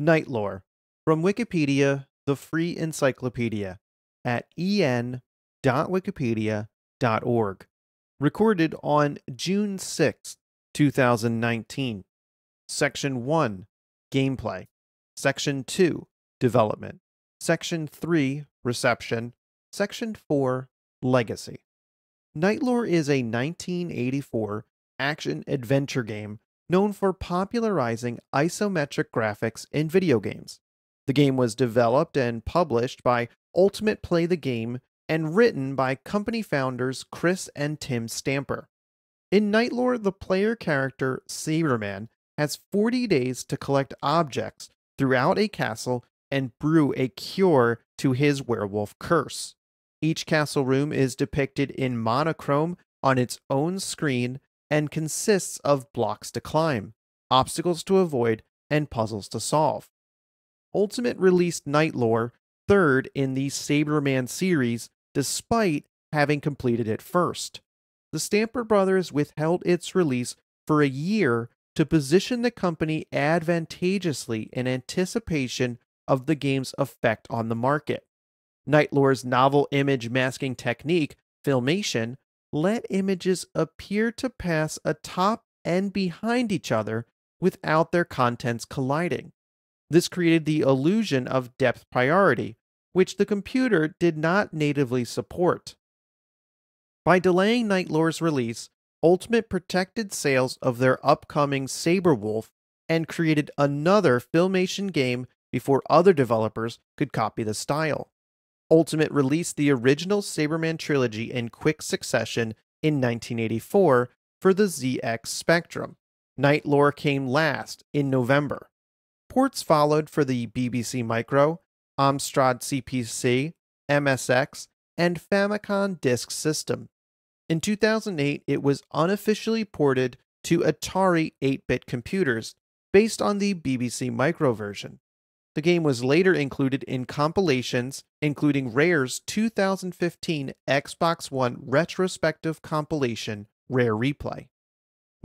Night Lore from Wikipedia, the free encyclopedia at en.wikipedia.org. Recorded on June 6, 2019. Section 1 Gameplay. Section 2 Development. Section 3 Reception. Section 4 Legacy. Lore is a 1984 action adventure game known for popularizing isometric graphics in video games. The game was developed and published by Ultimate Play the Game and written by company founders Chris and Tim Stamper. In Nightlore, the player character Saberman has 40 days to collect objects throughout a castle and brew a cure to his werewolf curse. Each castle room is depicted in monochrome on its own screen and consists of blocks to climb, obstacles to avoid, and puzzles to solve. Ultimate released Night Lore third in the Saberman series, despite having completed it first. The Stamper Brothers withheld its release for a year to position the company advantageously in anticipation of the game's effect on the market. Nightlore's novel image masking technique, filmation, let images appear to pass atop and behind each other without their contents colliding. This created the illusion of depth priority, which the computer did not natively support. By delaying Nightlore's release, Ultimate protected sales of their upcoming Saberwolf and created another Filmation game before other developers could copy the style. Ultimate released the original Saberman trilogy in quick succession in 1984 for the ZX Spectrum. Night Lore came last in November. Ports followed for the BBC Micro, Amstrad CPC, MSX, and Famicom Disk System. In 2008, it was unofficially ported to Atari 8 bit computers based on the BBC Micro version. The game was later included in compilations, including Rare's 2015 Xbox One retrospective compilation, Rare Replay.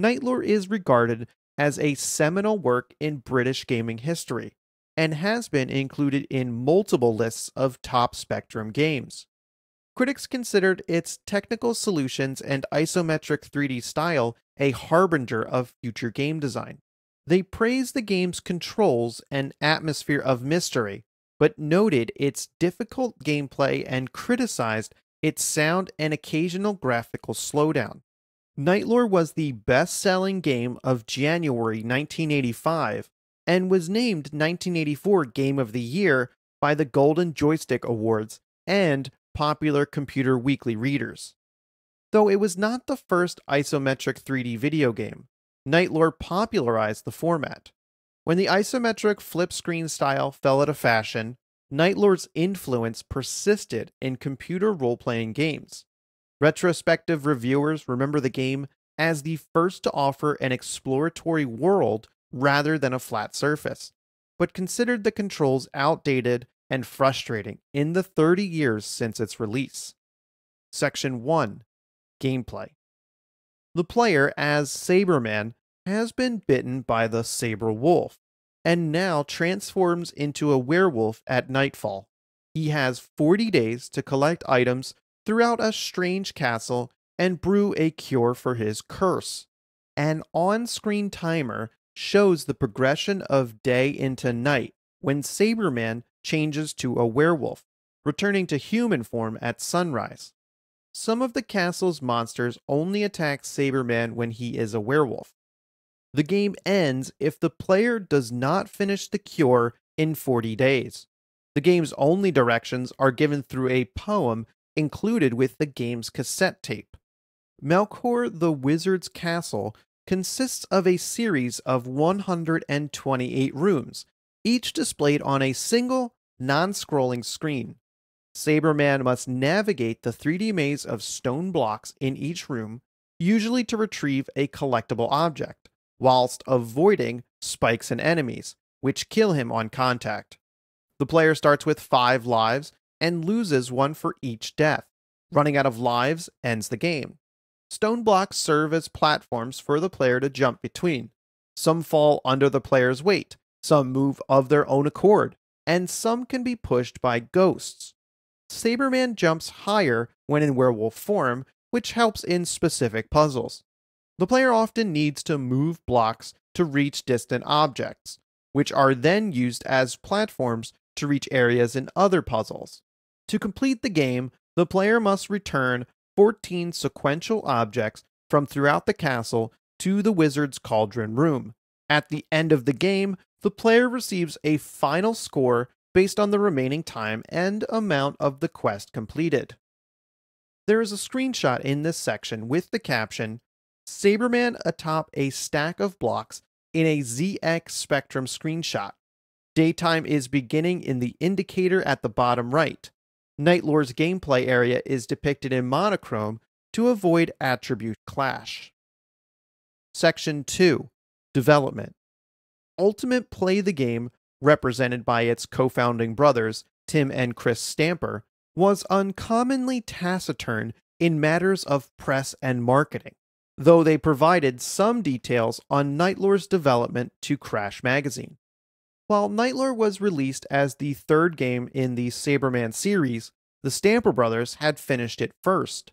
Nightlore is regarded as a seminal work in British gaming history and has been included in multiple lists of top Spectrum games. Critics considered its technical solutions and isometric 3D style a harbinger of future game design. They praised the game's controls and atmosphere of mystery, but noted its difficult gameplay and criticized its sound and occasional graphical slowdown. Nightlore was the best selling game of January 1985 and was named 1984 Game of the Year by the Golden Joystick Awards and popular Computer Weekly readers. Though it was not the first isometric 3D video game, Nightlore popularized the format. When the isometric flip screen style fell out of fashion, Nightlord's influence persisted in computer role playing games. Retrospective reviewers remember the game as the first to offer an exploratory world rather than a flat surface, but considered the controls outdated and frustrating in the 30 years since its release. Section 1 Gameplay the player, as Saberman, has been bitten by the Saber Wolf and now transforms into a werewolf at nightfall. He has 40 days to collect items throughout a strange castle and brew a cure for his curse. An on screen timer shows the progression of day into night when Saberman changes to a werewolf, returning to human form at sunrise some of the castle's monsters only attack Saberman when he is a werewolf. The game ends if the player does not finish the cure in 40 days. The game's only directions are given through a poem included with the game's cassette tape. Melkor the Wizard's Castle consists of a series of 128 rooms, each displayed on a single, non scrolling screen. Saberman must navigate the 3D maze of stone blocks in each room, usually to retrieve a collectible object, whilst avoiding spikes and enemies, which kill him on contact. The player starts with 5 lives and loses one for each death. Running out of lives ends the game. Stone blocks serve as platforms for the player to jump between. Some fall under the player's weight, some move of their own accord, and some can be pushed by ghosts. Saberman jumps higher when in werewolf form, which helps in specific puzzles. The player often needs to move blocks to reach distant objects, which are then used as platforms to reach areas in other puzzles. To complete the game, the player must return 14 sequential objects from throughout the castle to the wizard's cauldron room. At the end of the game, the player receives a final score based on the remaining time and amount of the quest completed. There is a screenshot in this section with the caption, Saberman atop a stack of blocks in a ZX Spectrum screenshot. Daytime is beginning in the indicator at the bottom right. Nightlore's gameplay area is depicted in monochrome to avoid attribute clash. Section 2 Development Ultimate Play the Game represented by its co founding brothers, Tim and Chris Stamper, was uncommonly taciturn in matters of press and marketing, though they provided some details on Nightlore's development to Crash Magazine. While Nightlore was released as the third game in the Saberman series, the Stamper brothers had finished it first.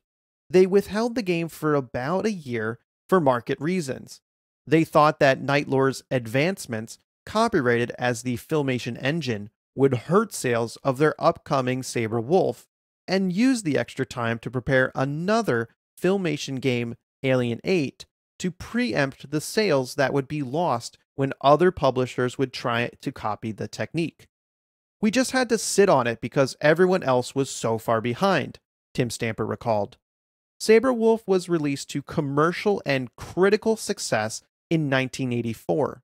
They withheld the game for about a year for market reasons. They thought that Nightlore's advancements copyrighted as the Filmation engine would hurt sales of their upcoming Saber Wolf and use the extra time to prepare another Filmation game, Alien 8, to preempt the sales that would be lost when other publishers would try to copy the technique. We just had to sit on it because everyone else was so far behind, Tim Stamper recalled. Saber Wolf was released to commercial and critical success in 1984,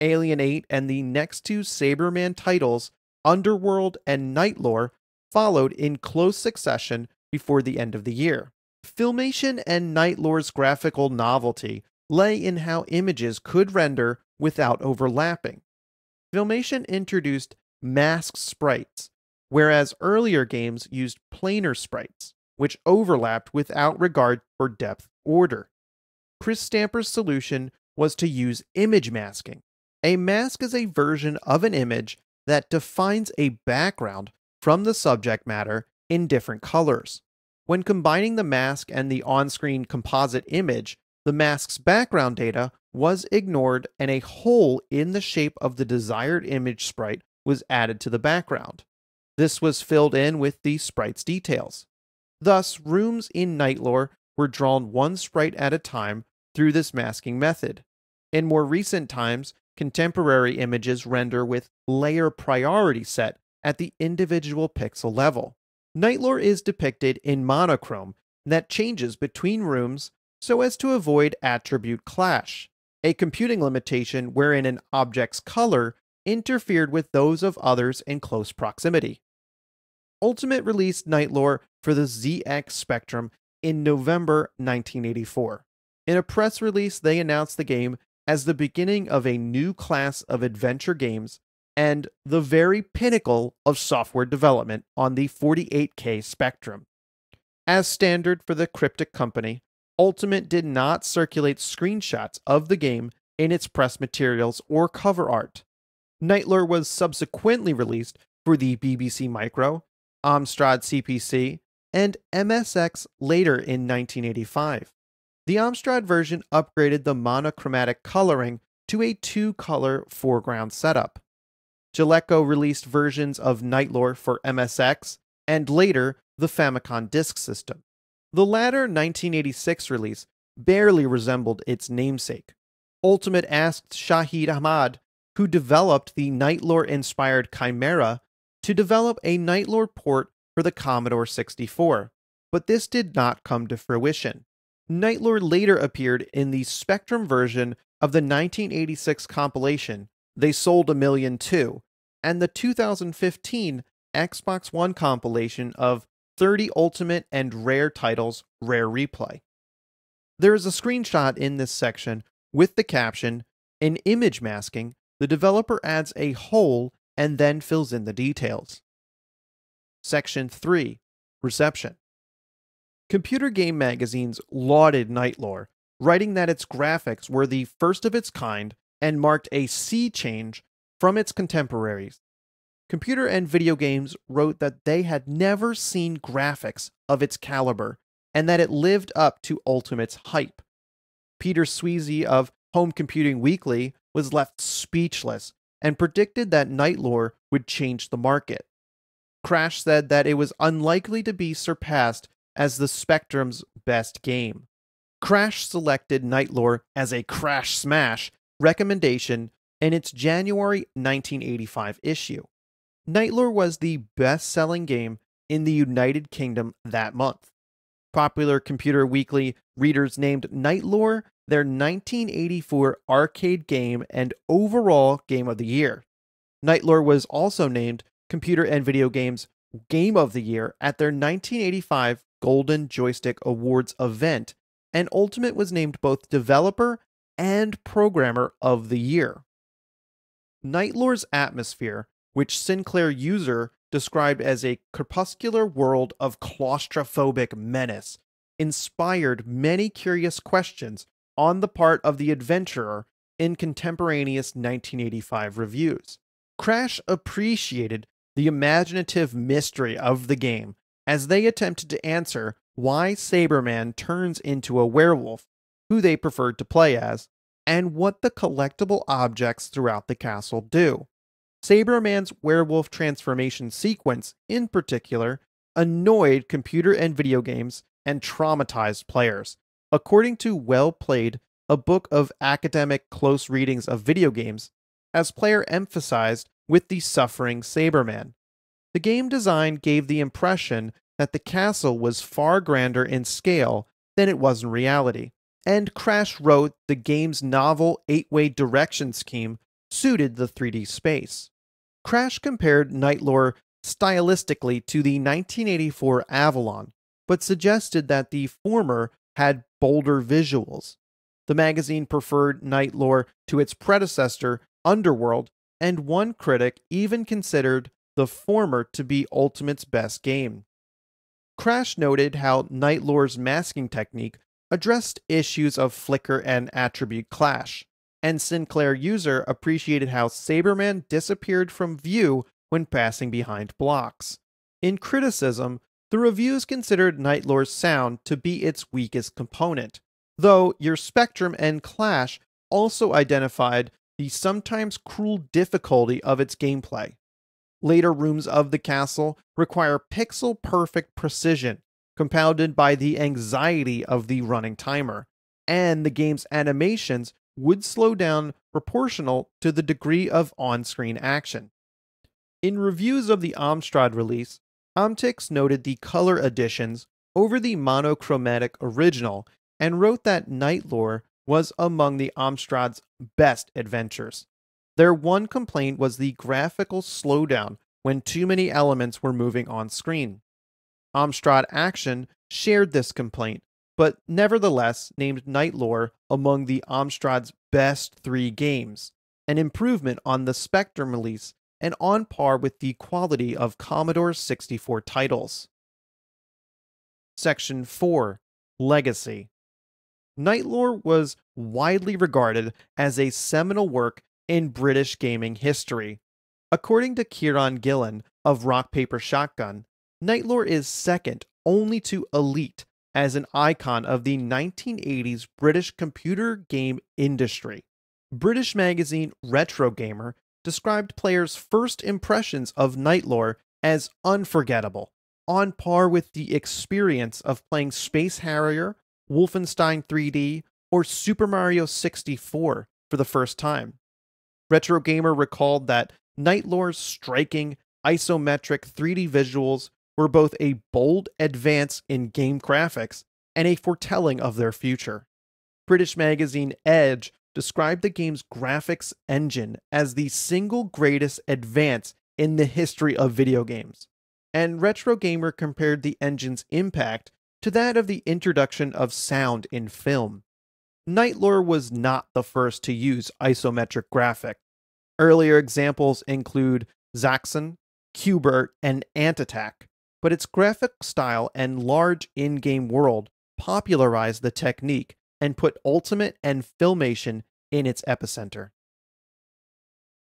Alien 8, and the next two Saberman titles, Underworld and Nightlore, followed in close succession before the end of the year. Filmation and Nightlore's graphical novelty lay in how images could render without overlapping. Filmation introduced masked sprites, whereas earlier games used planar sprites, which overlapped without regard for depth order. Chris Stamper's solution was to use image masking, a mask is a version of an image that defines a background from the subject matter in different colors. When combining the mask and the on-screen composite image, the mask's background data was ignored and a hole in the shape of the desired image sprite was added to the background. This was filled in with the sprite's details. Thus, rooms in Nightlore were drawn one sprite at a time through this masking method. In more recent times, contemporary images render with layer priority set at the individual pixel level. Nightlore is depicted in monochrome that changes between rooms so as to avoid attribute clash, a computing limitation wherein an object's color interfered with those of others in close proximity. Ultimate released Nightlore for the ZX Spectrum in November 1984. In a press release, they announced the game as the beginning of a new class of adventure games and the very pinnacle of software development on the 48K spectrum. As standard for the Cryptic Company, Ultimate did not circulate screenshots of the game in its press materials or cover art. Nightler was subsequently released for the BBC Micro, Amstrad CPC, and MSX later in 1985. The Amstrad version upgraded the monochromatic coloring to a two-color foreground setup. Jaleco released versions of Nightlore for MSX and later the Famicom Disk System. The latter 1986 release barely resembled its namesake. Ultimate asked Shahid Ahmad, who developed the Nightlore inspired Chimera, to develop a Nightlore port for the Commodore 64, but this did not come to fruition. Nightlord later appeared in the Spectrum version of the 1986 compilation They Sold a Million Too, and the 2015 Xbox One compilation of 30 Ultimate and Rare Titles Rare Replay. There is a screenshot in this section with the caption, In image masking, the developer adds a hole and then fills in the details. Section 3 Reception Computer game magazines lauded Nightlore, writing that its graphics were the first of its kind and marked a sea change from its contemporaries. Computer and Video Games wrote that they had never seen graphics of its caliber and that it lived up to Ultimate's hype. Peter Sweezy of Home Computing Weekly was left speechless and predicted that Nightlore would change the market. Crash said that it was unlikely to be surpassed as the Spectrum's best game. Crash selected Nightlore as a Crash Smash recommendation in its January 1985 issue. Nightlore was the best selling game in the United Kingdom that month. Popular Computer Weekly readers named Nightlore their 1984 arcade game and overall game of the year. Nightlore was also named Computer and Video Games Game of the Year at their 1985 Golden Joystick Awards event, and Ultimate was named both developer and programmer of the year. Nightlore's atmosphere, which Sinclair User described as a crepuscular world of claustrophobic menace, inspired many curious questions on the part of the adventurer in contemporaneous 1985 reviews. Crash appreciated the imaginative mystery of the game as they attempted to answer why Saberman turns into a werewolf, who they preferred to play as, and what the collectible objects throughout the castle do. Saberman's werewolf transformation sequence, in particular, annoyed computer and video games and traumatized players. According to Well Played, a book of academic close readings of video games, as player emphasized with the suffering Saberman. The game design gave the impression that the castle was far grander in scale than it was in reality. And Crash wrote the game's novel eight way direction scheme suited the 3D space. Crash compared Nightlore stylistically to the 1984 Avalon, but suggested that the former had bolder visuals. The magazine preferred Nightlore to its predecessor, Underworld, and one critic even considered the former to be Ultimate's best game. Crash noted how Nightlore's masking technique addressed issues of flicker and attribute clash, and Sinclair User appreciated how Saberman disappeared from view when passing behind blocks. In criticism, the reviews considered Nightlore's sound to be its weakest component, though your Spectrum and Clash also identified the sometimes cruel difficulty of its gameplay later rooms of the castle require pixel perfect precision, compounded by the anxiety of the running timer, and the game's animations would slow down proportional to the degree of on screen action. In reviews of the Amstrad release, Omtix noted the color additions over the monochromatic original and wrote that Night Lore was among the Amstrad's best adventures. Their one complaint was the graphical slowdown when too many elements were moving on screen. Amstrad Action shared this complaint, but nevertheless named Nightlore among the Amstrad's best three games, an improvement on the Spectrum release and on par with the quality of Commodore's 64 titles. Section 4 Legacy Nightlore was widely regarded as a seminal work in British gaming history. According to Kieran Gillen of Rock Paper Shotgun, Nightlore is second only to Elite as an icon of the 1980s British computer game industry. British magazine Retro Gamer described players' first impressions of Nightlore as unforgettable, on par with the experience of playing Space Harrier, Wolfenstein 3D, or Super Mario 64 for the first time. Retro Gamer recalled that Nightlore's striking isometric 3D visuals were both a bold advance in game graphics and a foretelling of their future. British magazine Edge described the game's graphics engine as the single greatest advance in the history of video games, and Retro Gamer compared the engine's impact to that of the introduction of sound in film. Nightlore was not the first to use isometric graphics. Earlier examples include Zaxxon, Qbert, and Ant Attack, but its graphic style and large in game world popularized the technique and put Ultimate and Filmation in its epicenter.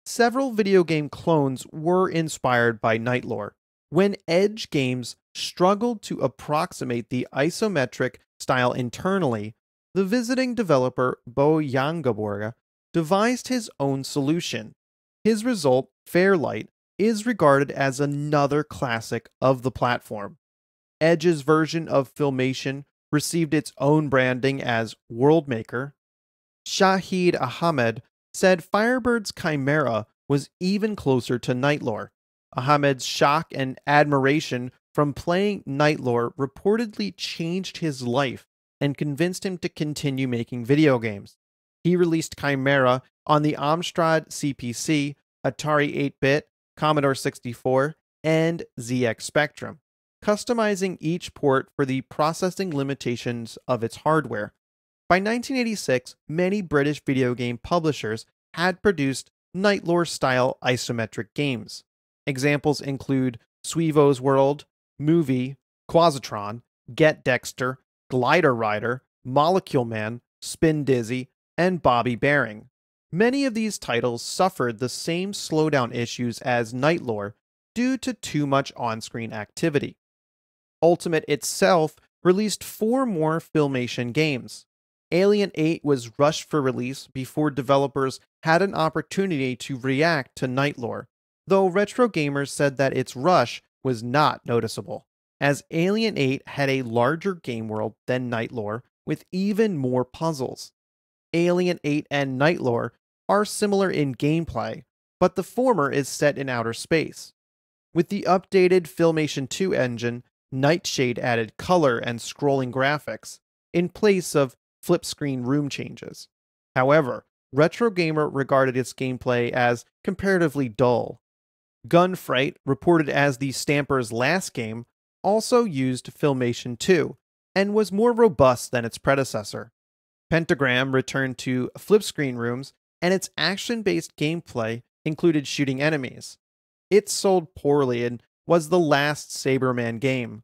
Several video game clones were inspired by Nightlore, when Edge games struggled to approximate the isometric style internally, the visiting developer Bo Yangaborga devised his own solution, his result, Fairlight, is regarded as another classic of the platform. Edge's version of Filmation received its own branding as Worldmaker. Shahid Ahmed said Firebird's Chimera was even closer to Nightlore. Ahmed's shock and admiration from playing Nightlore reportedly changed his life and convinced him to continue making video games. He released Chimera on the Amstrad CPC, Atari 8 bit, Commodore 64, and ZX Spectrum, customizing each port for the processing limitations of its hardware. By 1986, many British video game publishers had produced Nightlore style isometric games. Examples include Suivo's World, Movie, Quasitron, Get Dexter, Glider Rider, Molecule Man, Spin Dizzy, and Bobby Baring. Many of these titles suffered the same slowdown issues as Nightlore due to too much on-screen activity. Ultimate itself released four more Filmation games. Alien 8 was rushed for release before developers had an opportunity to react to Nightlore, though retro gamers said that its rush was not noticeable, as Alien 8 had a larger game world than Nightlore with even more puzzles. Alien 8, and Nightlore are similar in gameplay, but the former is set in outer space. With the updated Filmation 2 engine, Nightshade added color and scrolling graphics in place of flip screen room changes. However, Retro Gamer regarded its gameplay as comparatively dull. Gunfright, reported as the Stamper's last game, also used Filmation 2 and was more robust than its predecessor. Pentagram returned to flip screen rooms, and its action based gameplay included shooting enemies. It sold poorly and was the last Saberman game.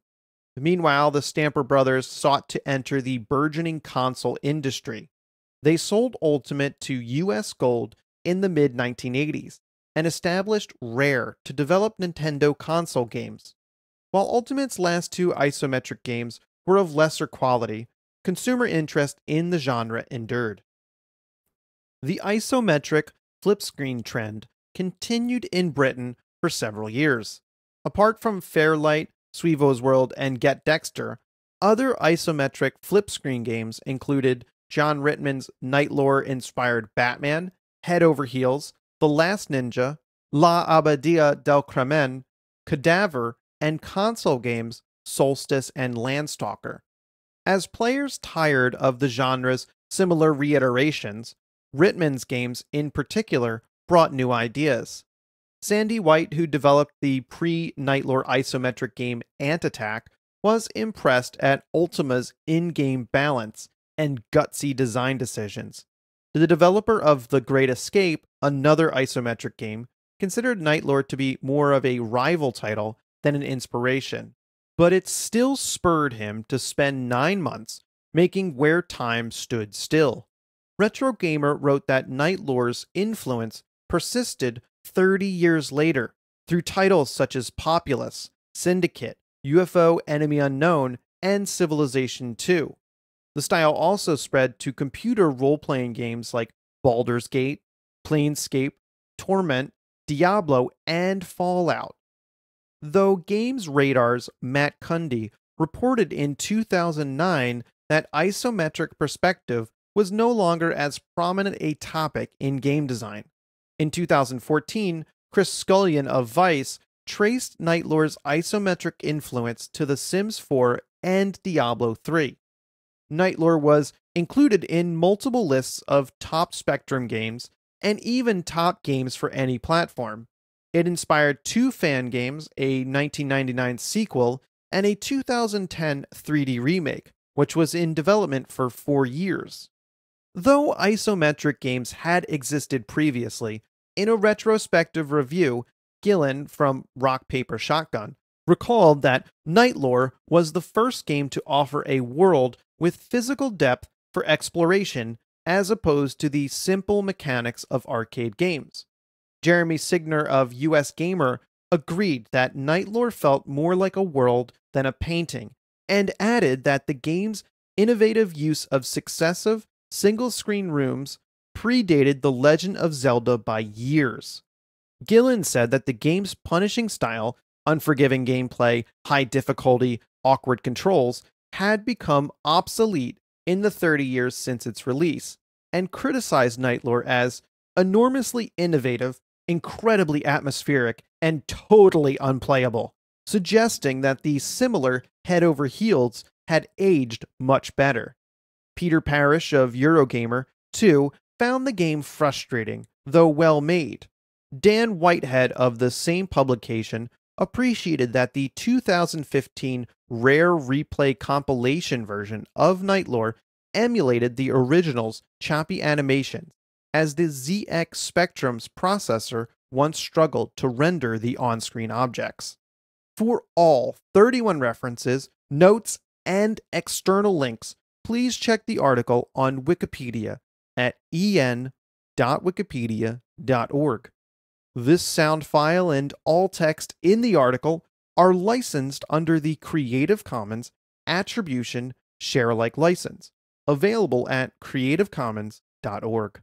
Meanwhile, the Stamper brothers sought to enter the burgeoning console industry. They sold Ultimate to US Gold in the mid 1980s and established Rare to develop Nintendo console games. While Ultimate's last two isometric games were of lesser quality, consumer interest in the genre endured. The isometric flip screen trend continued in Britain for several years. Apart from Fairlight, Suivo's World, and Get Dexter, other isometric flip screen games included John Rittman's Nightlore inspired Batman, Head Over Heels, The Last Ninja, La Abadia del Crimen, Cadaver, and console games Solstice and Landstalker. As players tired of the genre's similar reiterations, Rittman's games in particular brought new ideas. Sandy White, who developed the pre Nightlore isometric game Ant Attack, was impressed at Ultima's in game balance and gutsy design decisions. The developer of The Great Escape, another isometric game, considered Nightlore to be more of a rival title than an inspiration but it still spurred him to spend nine months making Where Time Stood Still. Retro Gamer wrote that Night Lore's influence persisted 30 years later through titles such as Populous, Syndicate, UFO Enemy Unknown, and Civilization 2. The style also spread to computer role playing games like Baldur's Gate, Planescape, Torment, Diablo, and Fallout. Though Games Radar's Matt Cundy reported in 2009 that isometric perspective was no longer as prominent a topic in game design. In 2014, Chris Scullion of Vice traced Nightlore's isometric influence to The Sims 4 and Diablo 3. Nightlore was included in multiple lists of top Spectrum games and even top games for any platform. It inspired two fan games, a 1999 sequel, and a 2010 3D remake, which was in development for four years. Though isometric games had existed previously, in a retrospective review, Gillen from Rock Paper Shotgun recalled that Nightlore was the first game to offer a world with physical depth for exploration as opposed to the simple mechanics of arcade games. Jeremy Signer of US Gamer agreed that Nightlore felt more like a world than a painting, and added that the game's innovative use of successive single screen rooms predated The Legend of Zelda by years. Gillen said that the game's punishing style, unforgiving gameplay, high difficulty, awkward controls, had become obsolete in the 30 years since its release, and criticized Nightlore as enormously innovative incredibly atmospheric and totally unplayable, suggesting that the similar Head Over Heels had aged much better. Peter Parrish of Eurogamer, too, found the game frustrating, though well made. Dan Whitehead of the same publication appreciated that the 2015 Rare Replay compilation version of Nightlore emulated the original's choppy animations as the ZX Spectrum's processor once struggled to render the on screen objects. For all 31 references, notes, and external links, please check the article on Wikipedia at en.wikipedia.org. This sound file and all text in the article are licensed under the Creative Commons Attribution Sharealike license, available at creativecommons.org.